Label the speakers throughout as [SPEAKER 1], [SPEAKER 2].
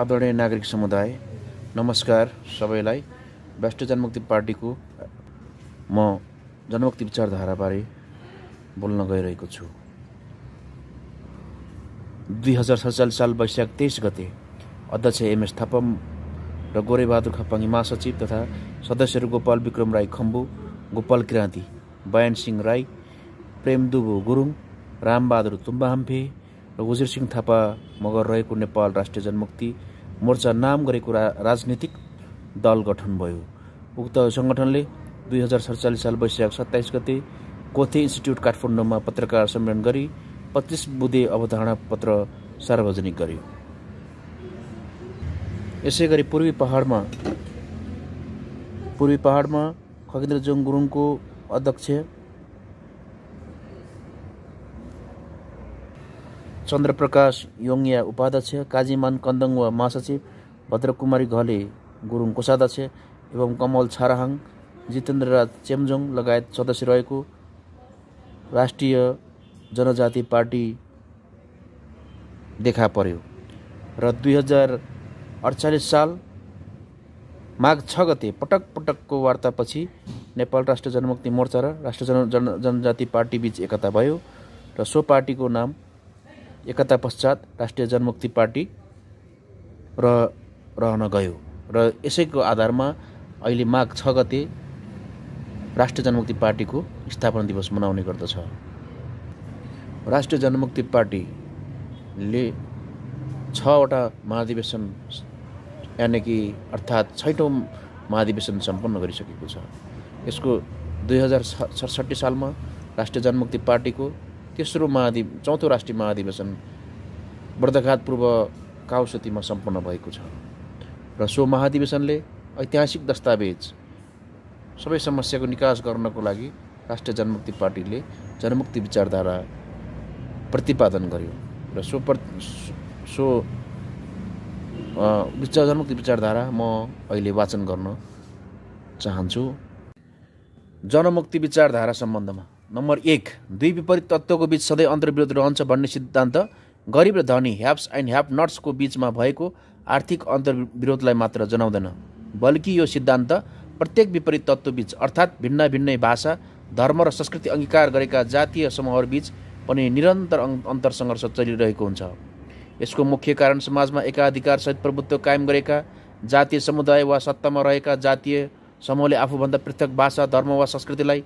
[SPEAKER 1] आदरणीय नागरिक समुदाय नमस्कार सबैलाई राष्ट्रिय जनमुक्ति पार्टीको म जनमुक्ति विचारधाराबारे बोल्न गइरहेको छु दुई हजार सडचालिस साल वैशाख तेइस गते अध्यक्ष एमएस थापा र गोरेबहादुर खपाङी महासचिव तथा सदस्यहरू गोपाल विक्रम राई खम्बु गोपाल किराँती बयान सिंह राई प्रेमदुबु गुरुङ रामबहादुर तुम्बाहाम्फे र वजिर सिंह थापा मगर रहेको नेपाल राष्ट्रिय जनमुक्ति मोर्चा नाम गरेको रा राजनीतिक दल गठन भयो उक्त सङ्गठनले दुई हजार सडचालिस साल वैशाख सत्ताइस गते कोथे इन्स्टिच्युट काठमाडौँमा पत्रकार सम्मेलन गरी पच्चिस बुधे अवधारणा पत्र सार्वजनिक गर्यो यसै गरी पूर्वी पहाडमा पूर्वी पहाडमा खगेन्द्रजोङ गुरुङको अध्यक्ष चन्द्रप्रकाश योङ्या उपाध्यक्ष काजीमान कन्दङ वा महासचिव भद्रकुमारी घले गुरुङ कोषाध्यक्ष एवं कमल छाराहाङ जितेन्द्र राज चेम्जोङ लगायत सदस्य रहेको राष्ट्रिय जनजाति पार्टी देखा पर्यो र दुई हजार अडचालिस साल माघ छ गते पटक पटकको वार्तापछि नेपाल राष्ट्रिय जनमुक्ति मोर्चा र राष्ट्रिय जन जन जनजाति पार्टीबीच एकता भयो र सो पार्टीको नाम एकता पश्चात राष्ट्रिय जनमुक्ति पार्टी र रहन गयो र यसैको आधारमा अहिले माघ छ गते राष्ट्रिय जनमुक्ति पार्टीको स्थापना दिवस मनाउने गर्दछ राष्ट्रिय जनमुक्ति पार्टीले छवटा महाधिवेशन यानि कि अर्थात् छैटौँ महाधिवेशन सम्पन्न गरिसकेको छ यसको दुई हजार सडसठी सालमा राष्ट्रिय जनमुक्ति पार्टीको तेस्रो महाधि चौथो राष्ट्रिय महाधिवेशन वर्धघात पूर्व काउसतीमा सम्पन्न भएको छ र सो महाधिवेशनले ऐतिहासिक दस्तावेज सबै समस्याको निकास गर्नको लागि राष्ट्रिय जनमुक्ति पार्टीले जनमुक्ति विचारधारा प्रतिपादन गर्यो र सो प्र सो विचार जनमुक्ति विचारधारा म अहिले वाचन गर्न चाहन्छु जनमुक्ति विचारधारा सम्बन्धमा नम्बर एक दुई विपरीत तत्त्वको बिच सधैँ अन्तर्विरोध रहन्छ भन्ने सिद्धान्त गरिब र धनी ह्याप्स एन्ड ह्याप नट्सको बिचमा भएको आर्थिक अन्तर्विरोधलाई मात्र जनाउँदैन बल्कि यो सिद्धान्त प्रत्येक विपरीत तत्त्वबीच अर्थात् भिन्न भिन्नै भाषा धर्म र संस्कृति अङ्गीकार गरेका जातीय समूहहरूबीच पनि निरन्तर अन्तर सङ्घर्ष चलिरहेको हुन्छ यसको मुख्य कारण समाजमा एकाधिकारसहित प्रभुत्व कायम गरेका जातीय समुदाय वा सत्तामा रहेका जातीय समूहले आफूभन्दा पृथक भाषा धर्म वा संस्कृतिलाई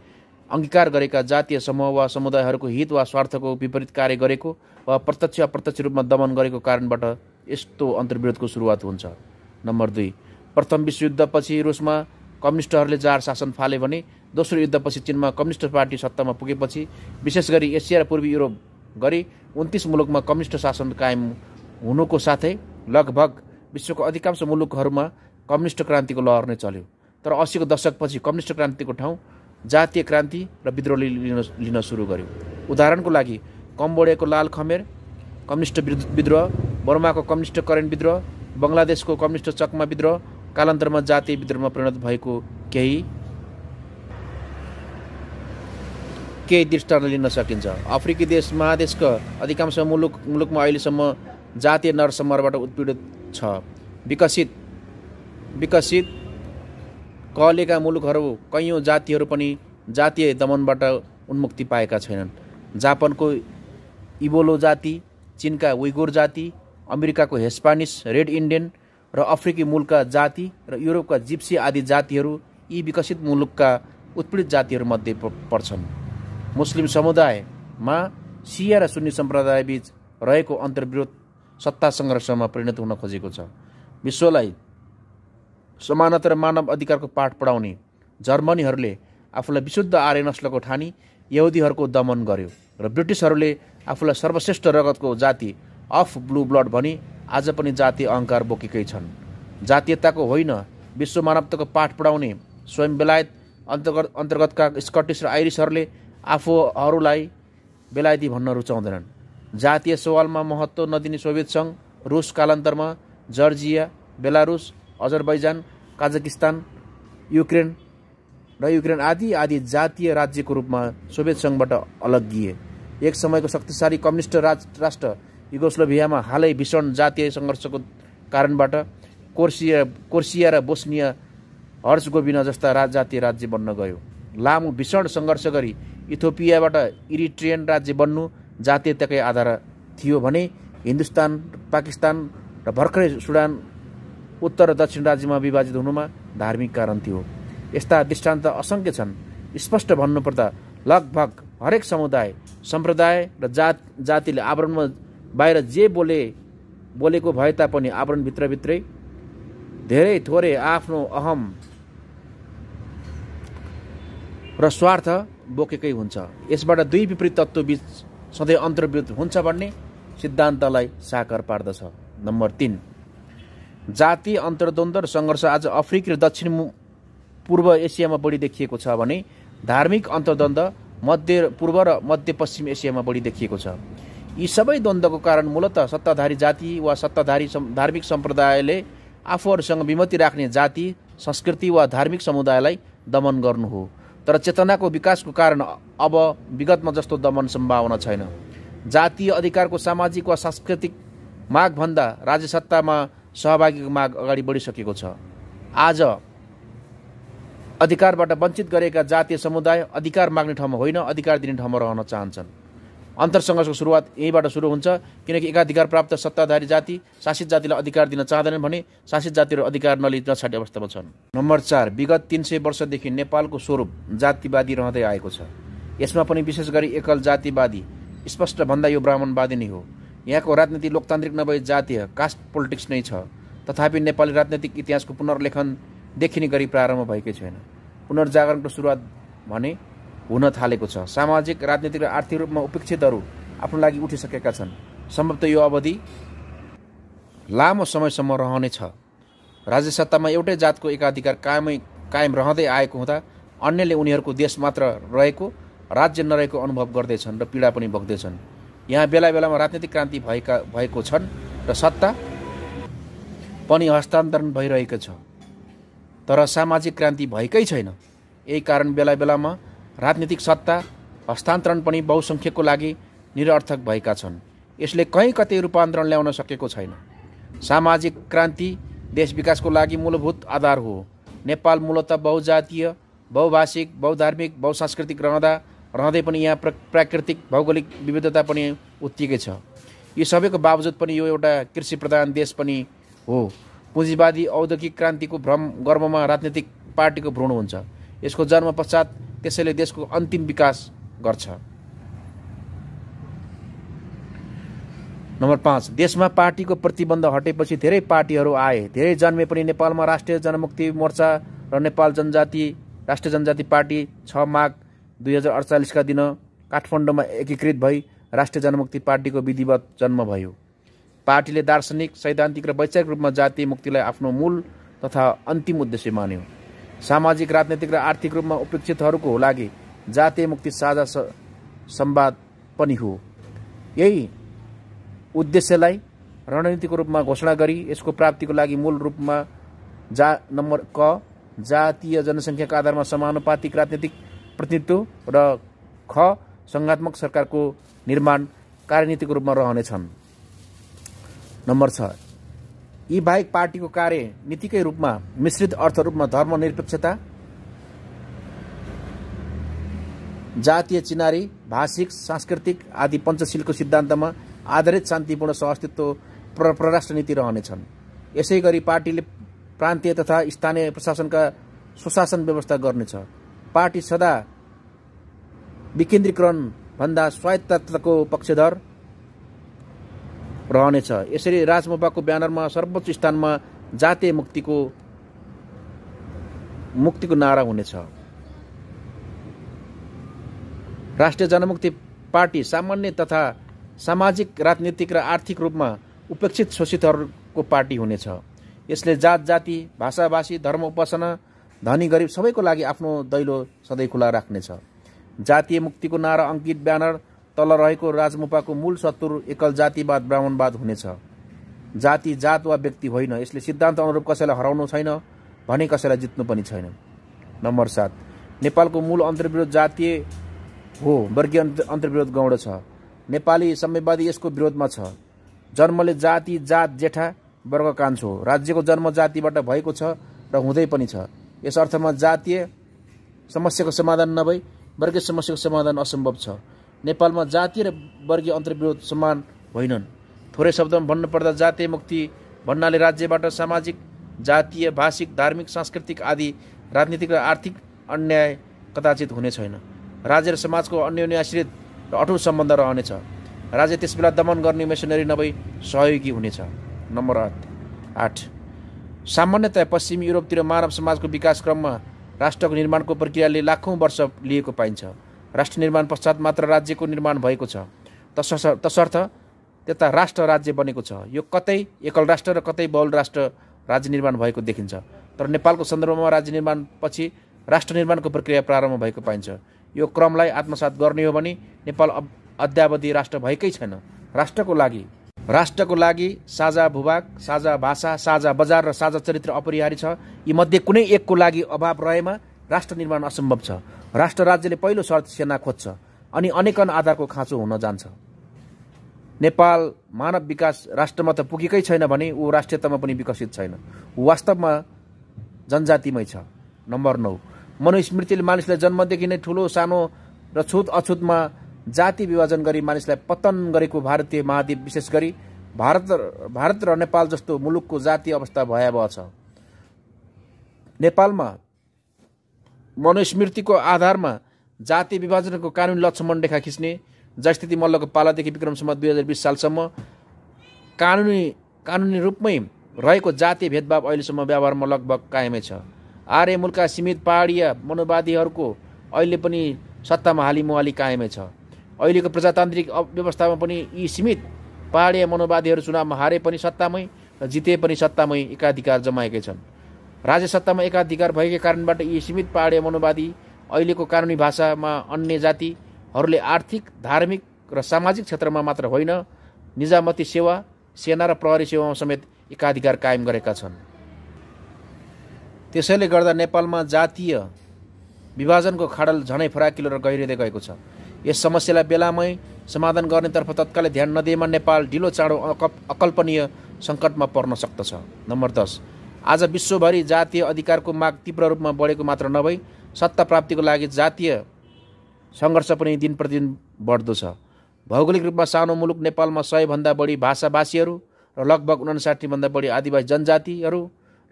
[SPEAKER 1] अङ्गीकार गरेका जातीय समूह वा समुदायहरूको हित वा स्वार्थको विपरीत कार्य गरेको वा प्रत्यक्ष अप्रत्यक्ष रूपमा दमन गरेको कारणबाट यस्तो अन्तर्विरोधको सुरुवात हुन्छ नम्बर दुई प्रथम विश्वयुद्धपछि रुसमा कम्युनिस्टहरूले जार शासन फाले भने दोस्रो युद्धपछि चिनमा कम्युनिस्ट पार्टी सत्तामा पुगेपछि विशेष गरी एसिया र पूर्वी युरोप गरी उन्तिस मुलुकमा कम्युनिस्ट शासन कायम हुनुको साथै लगभग विश्वको अधिकांश मुलुकहरूमा कम्युनिस्ट क्रान्तिको लहर नै चल्यो तर असीको दशकपछि कम्युनिस्ट क्रान्तिको ठाउँ जातीय क्रान्ति र विद्रोहले लिन लिन सुरु गर्यो उदाहरणको लागि कम्बोडियाको लाल खमेर कम्युनिस्ट विद्रोह बर्माको कम्युनिस्ट करेन्ट विद्रोह बङ्गलादेशको कम्युनिस्ट चकमा विद्रोह कालान्तरमा जातीय विद्रोहमा परिणत भएको केही केही दृष्टान्त लिन सकिन्छ अफ्रिकी देश महादेशका अधिकांश मुलुक मुलुकमा अहिलेसम्म जातीय नरसम्मबाट उत्पीडित छ विकसित विकसित कहलेका मुलुकहरू कैयौँ जातिहरू पनि जातीय दमनबाट उन्मुक्ति पाएका छैनन् जापानको इबोलो जाति चिनका उइगुर जाति अमेरिकाको हेस्पानिस रेड इन्डियन र अफ्रिकी मूलका जाति र युरोपका जिप्सी आदि जातिहरू यी विकसित मुलुकका उत्पीडित जातिहरूमध्ये पर्छन् मुस्लिम समुदायमा सिया र सुन्नी सम्प्रदायबीच रहेको अन्तर्विरोध सत्ता सङ्घर्षमा परिणत हुन खोजेको छ विश्वलाई समानता र मानव अधिकारको पाठ पढाउने जर्मनीहरूले आफूलाई विशुद्ध आर्य नस्लको ठानी यहुदीहरूको दमन गर्यो र ब्रिटिसहरूले आफूलाई सर्वश्रेष्ठ रगतको जाति अफ ब्लू ब्लड भनी आज पनि जातीय अहङ्कार बोकेकै छन् जातीयताको होइन विश्व मानवताको पाठ पढाउने स्वयं बेलायत अन्तर्गत अन्तर्गतका स्कटिस र आइरिसहरूले आफूहरूलाई बेलायती भन्न रुचाउँदैनन् जातीय सवालमा महत्त्व नदिने सोभियत सङ्घ रुस कालान्तरमा Georgia Belarus Azerbaijan Kazakhstan Ukraine र युक्रेन आदि आदि जातीय राज्यको रूपमा सोभियत सङ्घबाट अलग्गिए एक समयको शक्तिशाली कम्युनिस्ट राज राष्ट्र युगोस्लोभियामा हालै भीषण जातीय सङ्घर्षको कारणबाट कोर्सिया कोर्सिया र बोस्निया हर्सगोबिना जस्ता राज जातीय राज्य बन्न गयो लामो भीषण सङ्घर्ष गरी इथोपियाबाट इरिट्रियन राज्य बन्नु जातीयताकै आधार थियो भने हिन्दुस्तान पाकिस्तान र भर्खरै सुडान उत्तर र दक्षिण राज्यमा विभाजित हुनुमा धार्मिक कारण थियो यस्ता दृष्टान्त असङ्ख्य छन् स्पष्ट भन्नुपर्दा लगभग हरेक समुदाय सम्प्रदाय र जात जातिले आवरणमा बाहिर जे बोले बोलेको भए तापनि आवरणभित्रभित्रै धेरै थोरै आफ्नो अहम र स्वार्थ बोकेकै हुन्छ यसबाट दुई विपरीत तत्त्वबीच सधैँ अन्तर्वित हुन्छ भन्ने सिद्धान्तलाई साकार पार्दछ नम्बर तिन जाति अन्तर्द्वन्द र सङ्घर्ष आज अफ्रिका र दक्षिण पूर्व एसियामा बढी देखिएको छ भने धार्मिक अन्तर्द्वन्द मध्य पूर्व र मध्यपश्चिम एसियामा बढी देखिएको छ यी सबै द्वन्द्वको कारण मूलत सत्ताधारी जाति वा सत्ताधारी सम् धार्मिक सम्प्रदायले आफूहरूसँग विमति राख्ने जाति संस्कृति वा धार्मिक समुदायलाई दमन गर्नु हो तर चेतनाको विकासको कारण अब विगतमा जस्तो दमन सम्भावना छैन जातीय अधिकारको सामाजिक वा सांस्कृतिक मागभन्दा राज्य सत्तामा सहभागीको माग अगाडि बढिसकेको छ आज अधिकारबाट वञ्चित गरेका जातीय समुदाय अधिकार माग्ने ठाउँमा होइन अधिकार दिने ठाउँमा रहन चाहन्छन् अन्तरसङ्घर्षको सुरुवात यहीँबाट सुरु हुन्छ किनकि एकाधिकार प्राप्त सत्ताधारी जाति शासित जातिलाई अधिकार दिन चाहँदैनन् भने शासित जातिहरू अधिकार नलिन नछाड्ने अवस्थामा छन् नम्बर चार विगत तिन सय वर्षदेखि नेपालको स्वरूप जातिवादी रहँदै आएको छ यसमा पनि विशेष गरी एकल जातिवादी स्पष्ट भन्दा यो ब्राह्मणवादी नै हो यहाँको राजनीति लोकतान्त्रिक नभई जातीय कास्ट पोलिटिक्स नै छ तथापि नेपाली राजनैतिक इतिहासको पुनर्लेखन देखिने गरी प्रारम्भ भएकै छैन पुनर्जागरणको सुरुवात भने हुन थालेको छ सामाजिक राजनीतिक र आर्थिक रूपमा उपेक्षितहरू आफ्नो लागि उठिसकेका छन् सम्भवत यो अवधि लामो समयसम्म रहनेछ राज्य सत्तामा एउटै जातको एकाधिकार कायमै कायम रहँदै आएको हुँदा अन्यले उनीहरूको देश मात्र रहेको राज्य नरहेको अनुभव गर्दैछन् र पीडा पनि भोग्दैछन् यहाँ बेला बेलामा राजनीतिक क्रान्ति भएका भएको छन् र सत्ता पनि हस्तान्तरण भइरहेको छ तर सामाजिक क्रान्ति भएकै छैन यही कारण बेला बेलामा राजनीतिक सत्ता हस्तान्तरण पनि बहुसङ्ख्यकको लागि निरर्थक भएका छन् यसले कहीँ कतै रूपान्तरण ल्याउन सकेको छैन सामाजिक क्रान्ति देश विकासको लागि मूलभूत आधार हो नेपाल मूलत बहुजातीय बहुभाषिक बहुधार्मिक बहुसांस्कृतिक रहँदा रहँदै पनि यहाँ प्राकृतिक भौगोलिक विविधता पनि उत्तिकै छ यो सबैको बावजुद पनि यो एउटा कृषि प्रधान देश पनि हो पुँजीवादी औद्योगिक क्रान्तिको भ्रम गर्वमा राजनीतिक पार्टीको भ्रूण हुन्छ यसको जन्म पश्चात त्यसैले देशको अन्तिम विकास गर्छ नम्बर पाँच देशमा पार्टीको प्रतिबन्ध हटेपछि धेरै पार्टीहरू आए धेरै जन्मे पनि नेपालमा राष्ट्रिय जनमुक्ति मोर्चा र नेपाल जनजाति राष्ट्रिय जनजाति पार्टी छ माघ दुई हजार अडचालिसका दिन काठमाडौँमा एकीकृत भई राष्ट्रिय जनमुक्ति पार्टीको विधिवत जन्म भयो पार्टीले दार्शनिक सैद्धान्तिक र वैचारिक रूपमा जातीय मुक्तिलाई आफ्नो मूल तथा अन्तिम उद्देश्य मान्यो सामाजिक राजनैतिक र आर्थिक रूपमा उपेक्षितहरूको लागि जातीय मुक्ति साझा संवाद पनि हो यही उद्देश्यलाई रणनीतिको रूपमा घोषणा गरी यसको प्राप्तिको लागि मूल रूपमा जा नम्बर क जातीय जनसङ्ख्याको आधारमा समानुपातिक राजनीतिक प्रतिनिधित्व र ख सङ्घात्मक सरकारको निर्माण कार्यनीतिको रूपमा रहनेछन् नम्बर छ यी बाहेक पार्टीको कार्य नीतिकै रूपमा मिश्रित अर्थ रूपमा धर्मनिरपेक्षता जातीय चिनारी भाषिक सांस्कृतिक आदि पञ्चशीलको सिद्धान्तमा आधारित शान्तिपूर्ण सहअस्तित्व प्र परराष्ट्र नीति रहनेछन् यसै गरी पार्टीले प्रान्तीय तथा स्थानीय प्रशासनका सुशासन व्यवस्था गर्नेछ पार्टी सदा विकेन्द्रीकरण भन्दा स्वायत्तको पक्षधर रहनेछ यसरी राजमोपाको ब्यानरमा सर्वोच्च स्थानमा जातीय मुक्तिको मुक्तिको नारा हुनेछ राष्ट्रिय जनमुक्ति पार्टी सामान्य तथा सामाजिक राजनीतिक र आर्थिक रूपमा उपेक्षित शोषितहरूको पार्टी हुनेछ यसले जात जाति भाषाभाषी धर्म उपासना धनी गरिब सबैको लागि आफ्नो दैलो सधैँ खुला राख्नेछ जातीय मुक्तिको नारा अङ्कित ब्यानर तल रहेको राजमुपाको मूल शत्रु एकल जातिवाद ब्राह्मणवाद हुनेछ जाति जात वा व्यक्ति होइन यसले सिद्धान्त अनुरूप कसैलाई हराउनु छैन भने कसैलाई जित्नु पनि छैन नम्बर सात नेपालको मूल अन्तर्विरोध जातीय हो वर्गीय अन्तर्विरोध गौड छ नेपाली साम्यवादी यसको विरोधमा छ जन्मले जाति जात जेठा वर्ग कान्छो राज्यको जन्म जातिबाट भएको छ र हुँदै पनि छ यस अर्थमा जातीय समस्याको समाधान नभई वर्गीय समस्याको समाधान असम्भव छ नेपालमा जातीय र वर्गीय अन्तर्विरोध समान होइनन् थोरै शब्दमा भन्नुपर्दा जातीय मुक्ति भन्नाले राज्यबाट सामाजिक जातीय भाषिक धार्मिक सांस्कृतिक आदि राजनीतिक र आर्थिक अन्याय कदाचित हुने छैन राज्य र समाजको अन्य र अठुट सम्बन्ध रहनेछ राज्य त्यस बेला दमन गर्ने मेसनरी नभई सहयोगी हुनेछ नम्बर आठ आठ सामान्यतया पश्चिम युरोपतिर मानव समाजको विकास क्रममा राष्ट्रको निर्माणको प्रक्रियाले लाखौँ वर्ष लिएको पाइन्छ राष्ट्र निर्माण पश्चात मात्र राज्यको निर्माण भएको छ तसर्थ तसर्थ त्यता राष्ट्र राज्य बनेको छ यो कतै एकल राष्ट्र र कतै बहुल राष्ट्र राज्य निर्माण भएको देखिन्छ तर नेपालको सन्दर्भमा राज्य निर्माणपछि राष्ट्र निर्माणको प्रक्रिया प्रारम्भ भएको पाइन्छ यो क्रमलाई आत्मसात गर्ने हो भने नेपाल अद्यावधि राष्ट्र भएकै छैन राष्ट्रको लागि राष्ट्रको लागि साझा भूभाग साझा भाषा साझा बजार र साझा चरित्र अपरिहार्य छ यी मध्ये कुनै एकको लागि अभाव रहेमा राष्ट्र निर्माण असम्भव छ राष्ट्र राज्यले पहिलो शर्त सेना खोज्छ अनि अनेकन आधारको खाँचो हुन जान्छ नेपाल मानव विकास राष्ट्रमा त पुगेकै छैन भने ऊ राष्ट्रियतामा पनि विकसित छैन ऊ वास्तवमा जनजातिमै छ नम्बर नौ मनुस्मृतिले मानिसलाई जन्मदेखि नै ठुलो सानो र छुत अछुतमा जाति विभाजन गरी मानिसलाई पतन गरेको भारतीय महाद्वीप विशेष गरी भारत भारत र नेपाल जस्तो मुलुकको जातीय अवस्था भयावह छ नेपालमा मनोस्मृतिको आधारमा जाति विभाजनको कानुन लक्ष्मण रेखा खिच्ने जयस्थिति मल्लको पालादेखि विक्रमसम्म दुई हजार बिस सालसम्म कानुनी कानुनी रूपमै रहेको जातीय भेदभाव अहिलेसम्म व्यवहारमा लगभग कायमै छ आर्य मुलका सीमित पहाडीय मनोवादीहरूको अहिले पनि सत्तामा हाली मुहाली कायमै छ अहिलेको प्रजातान्त्रिक व्यवस्थामा पनि यी सीमित पाहाडीय मनोवादीहरू चुनावमा हारे पनि सत्तामै र जिते पनि सत्तामै एकाधिकार जमाएकै छन् राज्य सत्तामा एकाधिकार भएकै कारणबाट यी सीमित पाहाडीय मनोवादी अहिलेको कानुनी भाषामा अन्य जातिहरूले आर्थिक धार्मिक र सामाजिक क्षेत्रमा मात्र होइन निजामती सेवा सेना र प्रहरी सेवामा समेत एकाधिकार कायम गरेका छन् त्यसैले गर्दा नेपालमा जातीय विभाजनको खाडल झनै फराकिलो र गहिरिँदै गएको छ यस समस्यालाई बेलामै समाधान गर्नेतर्फ तत्कालै ध्यान नदिएमा नेपाल ढिलो चाँडो अकल्पनीय सङ्कटमा पर्न सक्दछ नम्बर दस आज विश्वभरि जातीय अधिकारको माग तीव्र रूपमा बढेको मात्र नभई सत्ता प्राप्तिको लागि जातीय सङ्घर्ष पनि दिन प्रतिदिन बढ्दो छ भौगोलिक रूपमा सानो मुलुक नेपालमा सयभन्दा बढी भाषाभाषीहरू र लगभग उनासाठीभन्दा बढी आदिवासी जनजातिहरू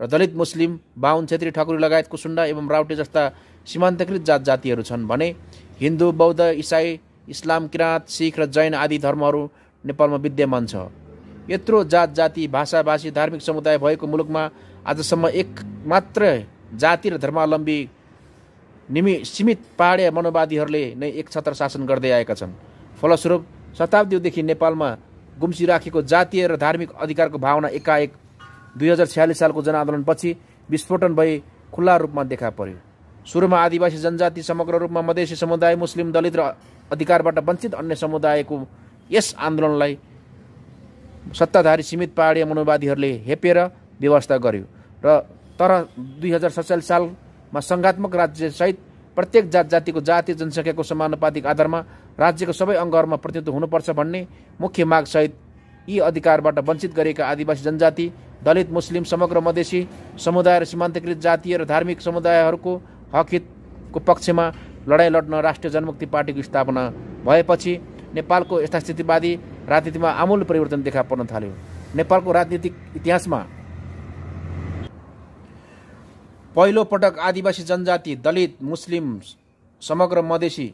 [SPEAKER 1] र दलित मुस्लिम बाहुन छेत्री ठकुरी लगायत सुन्डा एवं राउटे जस्ता सीमान्तकृत जात जातिहरू छन् भने हिन्दू बौद्ध इसाई इस्लाम किराँत सिख र जैन आदि धर्महरू नेपालमा विद्यमान छ यत्रो जात जाति भाषाभाषी धार्मिक समुदाय भएको मुलुकमा आजसम्म एक मात्र जाति र धर्मावलम्बी निमि सीमित पाहाडीय मनोवादीहरूले नै एक छत्र शासन गर्दै आएका छन् फलस्वरूप शताब्दीदेखि नेपालमा गुम्सिराखेको जातीय र धार्मिक अधिकारको भावना एकाएक दुई हजार छ्यालिस सालको जनआन्दोलनपछि विस्फोटन भई खुल्ला रूपमा देखा पर्यो सुरुमा आदिवासी जनजाति समग्र रूपमा मधेसी समुदाय मुस्लिम दलित र अधिकारबाट वञ्चित अन्य समुदायको यस आन्दोलनलाई सत्ताधारी सीमित पहाडी मनोवादीहरूले हेपेर व्यवस्था गर्यो र तर दुई हजार सत्तालिस सालमा सङ्घात्मक राज्यसहित प्रत्येक जात जातिको जातीय जनसङ्ख्याको समानुपातिक आधारमा राज्यको सबै अङ्गहरूमा प्रतिनिधित्व हुनुपर्छ भन्ने मुख्य मागसहित यी अधिकारबाट वञ्चित गरेका आदिवासी जनजाति दलित मुस्लिम समग्र मधेसी समुदाय र सीमान्तकृत जातीय र धार्मिक समुदायहरूको हितको पक्षमा लडाइँ लड्न राष्ट्रिय जनमुक्ति पार्टीको स्थापना भएपछि नेपालको यथास्थितिवादी राजनीतिमा आमूल परिवर्तन देखा पर्न थाल्यो नेपालको राजनीतिक इतिहासमा पहिलो पटक आदिवासी जनजाति दलित मुस्लिम समग्र मधेसी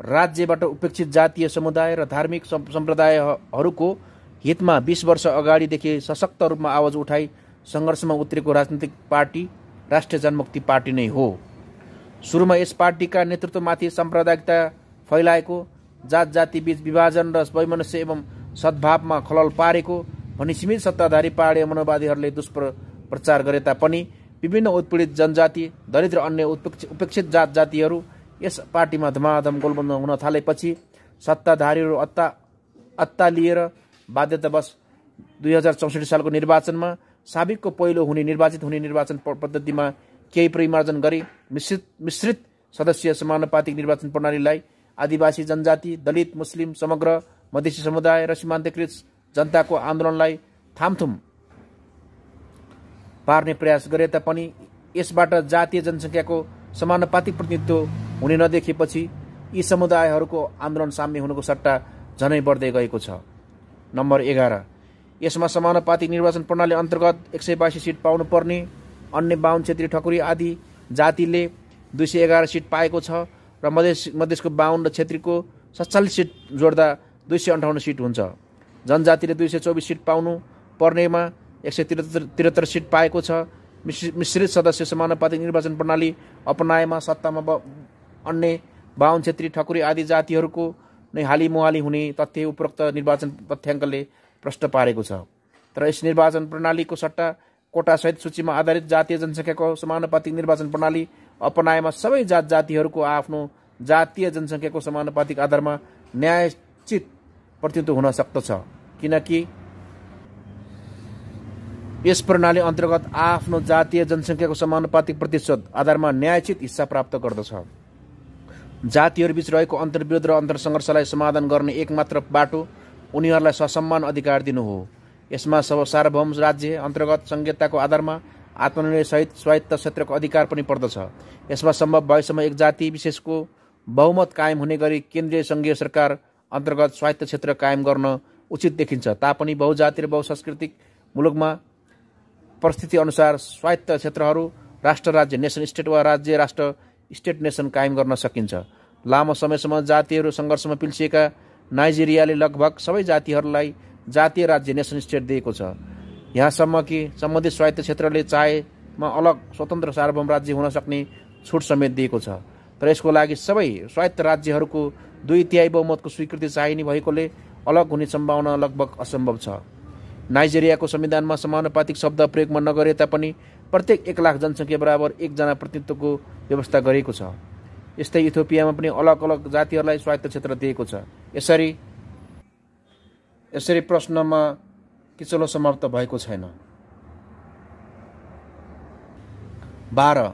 [SPEAKER 1] राज्यबाट उपेक्षित जातीय समुदाय र धार्मिक सम्प्रदायहरूको हितमा बिस वर्ष अगाडिदेखि सशक्त रूपमा आवाज उठाई सङ्घर्षमा उत्रेको राजनीतिक पार्टी राष्ट्रिय जनमुक्ति पार्टी नै हो सुरुमा यस पार्टीका नेतृत्वमाथि साम्प्रदायिकता फैलाएको जात जाति बीच विभाजन र वैमनुष्य एवं सद्भावमा खलल पारेको भनी सीमित सत्ताधारी पहाडी मनोवादीहरूले दुष्प्रचार गरे तापनि विभिन्न उत्पीडित जनजाति दलित र अन्य उपेक्षित जात जातिहरू यस पार्टीमा धमाधम गोलबन्द हुन थालेपछि सत्ताधारीहरू अत्ता अत्ता लिएर बाध्यतावश दुई हजार चौसठी सालको निर्वाचनमा साबिकको पहिलो हुने निर्वाचित हुने निर्वाचन पद्धतिमा केही परिमार्जन गरे मिश्रित मिश्रित सदस्यीय समानुपातिक निर्वाचन प्रणालीलाई आदिवासी जनजाति दलित मुस्लिम समग्र मधेसी समुदाय र सीमान्तकृत जनताको आन्दोलनलाई थामथुम पार्ने प्रयास गरे तापनि यसबाट जातीय जनसङ्ख्याको समानुपातिक प्रतिनिधित्व हुने नदेखेपछि यी समुदायहरूको आन्दोलन साम्य हुनुको सट्टा झनै बढ्दै गएको छ नम्बर एघार यसमा समानुपातिक निर्वाचन प्रणाली अन्तर्गत एक सय बासी सिट पाउनुपर्ने अन्य बाहुन छेत्री ठकुरी आदि जातिले दुई सय एघार सिट पाएको छ र मधेस मधेसको बाहुन र क्षेत्रीको सत्तालिस सिट जोड्दा दुई सय अन्ठाउन्न सिट हुन्छ जनजातिले दुई सय चौबिस सिट पाउनु पर्नेमा एक सय त्रिहत्तर त्रिहत्तर सिट पाएको छ मिश्रित सदस्य समानुपातिक निर्वाचन प्रणाली अपनाएमा सत्तामा अन्य बाहुन छेत्री ठकुरी आदि जातिहरूको नै हाली मुहाली हुने तथ्य उपरोक्त निर्वाचन तथ्याङ्कले प्रष्ट पारेको छ तर यस निर्वाचन प्रणालीको सट्टा कोटासहित सूचीमा आधारित जातीय जनसङ्ख्याको समानुपातिक निर्वाचन प्रणाली अपनाएमा सबै जात जातिहरूको आफ्नो जातीय जनसङ्ख्याको समानुपातिक आधारमा न्यायचित प्रतिनिधित्व हुन सक्दछ किनकि यस प्रणाली अन्तर्गत आफ्नो जातीय जनसङ्ख्याको समानुपातिक प्रतिशत आधारमा न्यायचित हिस्सा प्राप्त गर्दछ जातिहरूबीच रहेको अन्तर्विरोध र अन्तरसङ्घर्षलाई समाधान गर्ने एकमात्र बाटो उनीहरूलाई ससम्मान अधिकार दिनु हो यसमा सब सार्वभौम राज्य अन्तर्गत संहिताको आधारमा आत्मनिर्णयसहित स्वायत्त क्षेत्रको अधिकार पनि पर्दछ यसमा सम्भव भएसम्म एक जाति विशेषको बहुमत कायम हुने गरी केन्द्रीय सङ्घीय सरकार अन्तर्गत स्वायत्त क्षेत्र कायम गर्न उचित देखिन्छ तापनि बहुजाति र बहुसांस्कृतिक मुलुकमा परिस्थिति अनुसार स्वायत्त क्षेत्रहरू राष्ट्र राज्य नेसन स्टेट वा राज्य राष्ट्र स्टेट नेसन कायम गर्न सकिन्छ लामो समयसम्म जातिहरू सङ्घर्षमा पिल्सिएका नाइजेरियाले लगभग सबै जातिहरूलाई जातीय राज्य नेसन स्टेट दिएको छ यहाँसम्म कि सम्बन्धित स्वायत्त क्षेत्रले चाहेमा अलग स्वतन्त्र सार्वभौम राज्य हुन सक्ने छुट समेत दिएको छ तर यसको लागि सबै स्वायत्त राज्यहरूको दुई तिहाई बहुमतको स्वीकृति चाहिने भएकोले अलग हुने सम्भावना लगभग असम्भव छ नाइजेरियाको संविधानमा समानुपातिक शब्द प्रयोगमा नगरे तापनि प्रत्येक एक लाख जनसङ्ख्या बराबर एकजना प्रतिनिधित्वको व्यवस्था गरेको छ यस्तै इथोपियामा पनि अलग अलग जातिहरूलाई स्वायत्त क्षेत्र दिएको छ यसरी यसरी प्रश्नमा किचलो समाप्त भएको छैन बाह्र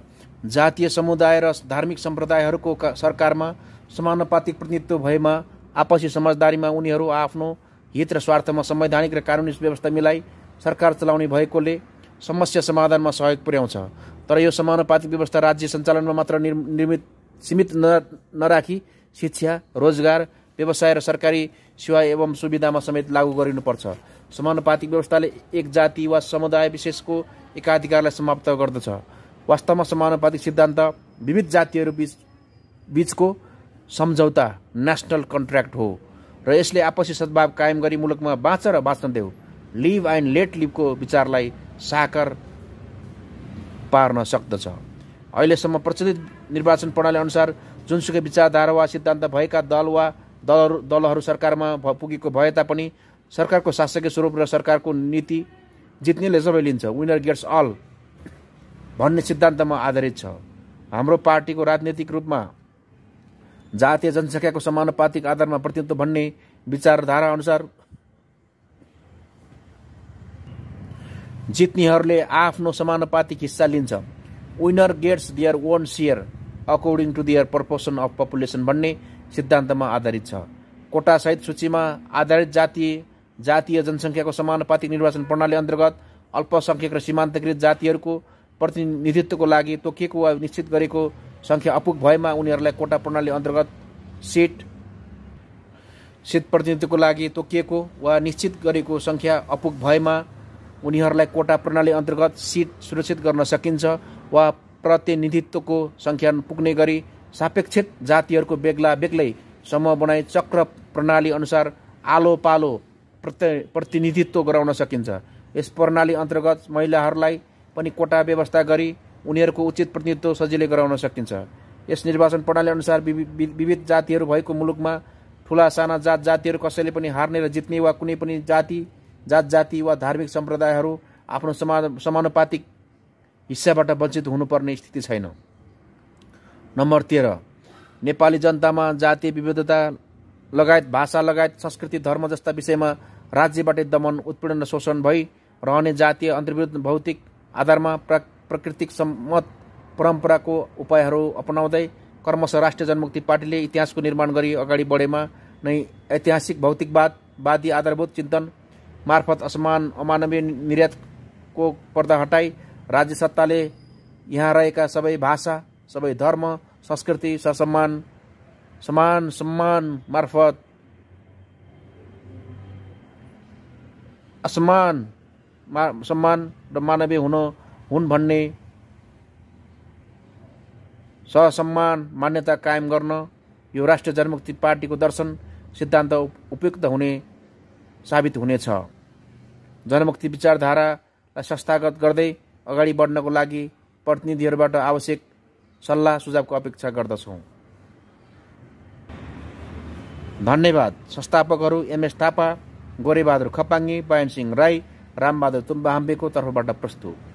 [SPEAKER 1] जातीय समुदाय र धार्मिक सम्प्रदायहरूको सरकारमा समानुपातिक प्रतिनिधित्व भएमा आपसी समझदारीमा उनीहरू आफ्नो हित र स्वार्थमा संवैधानिक र कानुनी व्यवस्था मिलाई सरकार चलाउने भएकोले समस्या समाधानमा सहयोग पुर्याउँछ तर यो समानुपातिक व्यवस्था राज्य सञ्चालनमा मात्र निर्मित सीमित नराखी शिक्षा रोजगार व्यवसाय र सरकारी सेवा एवं सुविधामा समेत लागू गरिनुपर्छ समानुपातिक व्यवस्थाले एक जाति वा समुदाय विशेषको एकाधिकारलाई समाप्त गर्दछ वास्तवमा समानुपातिक सिद्धान्त विविध जातिहरू बिच बिचको सम्झौता नेसनल कन्ट्र्याक्ट हो र यसले आपसी सद्भाव कायम गरी मुलुकमा बाँच र बाँच्न देऊ लिभ एन्ड लेट लिभको विचारलाई साकार पार्न सक्दछ अहिलेसम्म प्रचलित निर्वाचन प्रणाली अनुसार जुनसुकै विचारधारा वा सिद्धान्त भएका दल वा दलहरू दलहरू सरकारमा पुगेको भए तापनि सरकारको शासकीय स्वरूप र सरकारको नीति जित्नेले सबै लिन्छ विनर गेट्स अल भन्ने सिद्धान्तमा आधारित छ हाम्रो पार्टीको राजनीतिक रूपमा जातीय जनसङ्ख्याको समानुपातिक आधारमा प्रतिनिधित्व भन्ने विचारधारा अनुसार जित्नेहरूले आफ्नो समानुपातिक हिस्सा लिन्छ winner gets their own share according to their proportion of population भन्ने सिद्धान्तमा आधारित छ कोटासहित सूचीमा आधारित जातीय जातीय जनसङ्ख्याको समानुपातिक निर्वाचन प्रणाली अन्तर्गत अल्पसङ्ख्यक र सीमान्तकृत जातिहरूको प्रतिनिधित्वको लागि तोकिएको वा निश्चित गरेको सङ्ख्या अपुग भएमा उनीहरूलाई कोटा प्रणाली अन्तर्गत सिट सिट प्रतिनिधित्वको लागि तोकिएको वा निश्चित गरेको सङ्ख्या अपुग भएमा उनीहरूलाई कोटा प्रणाली अन्तर्गत सिट सुरक्षित गर्न सकिन्छ वा प्रतिनिधित्वको सङ्ख्या पुग्ने गरी सापेक्षित जातिहरूको बेग्ला बेग्लै समूह बनाई चक्र प्रणाली अनुसार आलो पालो प्रति प्रतिनिधित्व गराउन सकिन्छ यस प्रणाली अन्तर्गत महिलाहरूलाई पनि कोटा व्यवस्था गरी उनीहरूको उचित प्रतिनिधित्व सजिलै गराउन सकिन्छ यस निर्वाचन प्रणाली अनुसार विविध जातिहरू भएको मुलुकमा ठुला साना जात जातिहरू कसैले पनि हार्ने र जित्ने वा कुनै पनि जाति जात जाति वा धार्मिक सम्प्रदायहरू आफ्नो समा समानुपातिक हिस्साबाट वञ्चित हुनुपर्ने स्थिति छैन नम्बर तेह्र नेपाली जनतामा जातीय विविधता लगायत भाषा लगायत संस्कृति धर्म जस्ता विषयमा राज्यबाट दमन उत्पीडन र शोषण भई रहने जातीय अन्तर्विरुद्ध भौतिक आधारमा प्र प्राकृतिक सम्मत परम्पराको उपायहरू अपनाउँदै कर्मश राष्ट्रिय जनमुक्ति पार्टीले इतिहासको निर्माण गरी अगाडि बढेमा नै ऐतिहासिक भौतिकवाद वादी आधारभूत चिन्तन मार्फत असमान अमानवीय निर्यातको पर्दा हटाई राज्य सत्ताले यहाँ रहेका सबै भाषा सबै धर्म संस्कृति ससम्मान समान सम्मान मार्फत असमान मा सम्मान र मानवीय हुन हुन् भन्ने ससम्मान मान्यता कायम गर्न यो राष्ट्रिय जनमुक्ति पार्टीको दर्शन सिद्धान्त उपयुक्त हुने साबित हुनेछ जनमुक्ति विचारधारालाई संस्थागत गर्दै अगाडि बढ्नको लागि प्रतिनिधिहरूबाट आवश्यक सल्लाह सुझावको अपेक्षा गर्दछौँ धन्यवाद संस्थापकहरू एमएस थापा गोरेबहादुर खपाङ्गी सिंह राई रामबहादुर तुम्बाहाम्बेको तर्फबाट प्रस्तुत